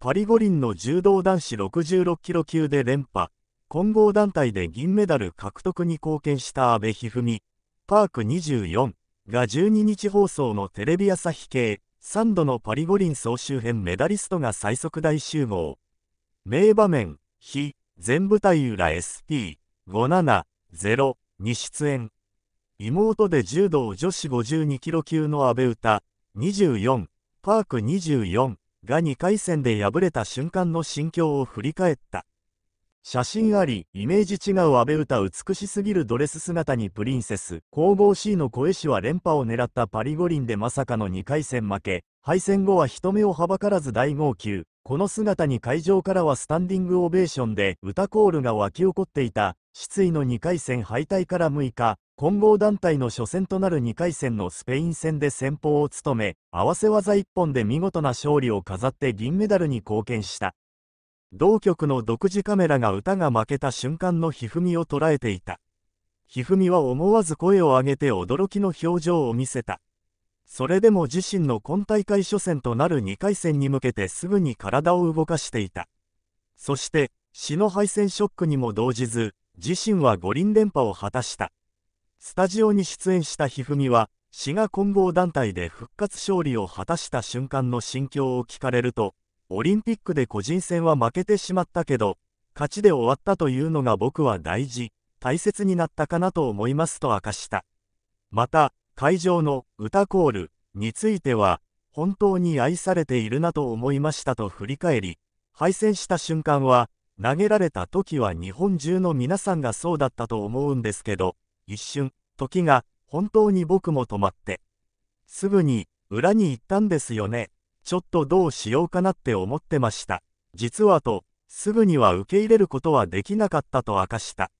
パリ五輪の柔道男子66キロ級で連覇、混合団体で銀メダル獲得に貢献した阿部一二三、パーク24が12日放送のテレビ朝日系3度のパリ五輪総集編メダリストが最速大集合。名場面、非、全舞台裏 SP570 に出演。妹で柔道女子52キロ級の阿部詩、24、パーク24が2回戦で敗れた瞬間の心境を振り返った。写真あり、イメージ違う阿部歌美しすぎるドレス姿にプリンセス、神々しいの声師は連覇を狙ったパリ五輪でまさかの2回戦負け、敗戦後は人目をはばからず大号泣、この姿に会場からはスタンディングオベーションで歌コールが沸き起こっていた、失意の2回戦敗退から6日、混合団体の初戦となる2回戦のスペイン戦で先鋒を務め、合わせ技一本で見事な勝利を飾って銀メダルに貢献した。同局の独自カメラが歌が負けた瞬間のひふみを捉えていた。ひふみは思わず声を上げて驚きの表情を見せた。それでも自身の今大会初戦となる2回戦に向けてすぐに体を動かしていた。そして、死の敗戦ショックにも動じず、自身は五輪連覇を果たした。スタジオに出演した一二三は、滋賀混合団体で復活勝利を果たした瞬間の心境を聞かれると、オリンピックで個人戦は負けてしまったけど、勝ちで終わったというのが僕は大事、大切になったかなと思いますと明かした。また、会場の歌コールについては、本当に愛されているなと思いましたと振り返り、敗戦した瞬間は、投げられた時は日本中の皆さんがそうだったと思うんですけど、一瞬、時が本当に僕も止まって、すぐに裏に行ったんですよね。ちょっとどうしようかなって思ってました。実はと、すぐには受け入れることはできなかったと明かした。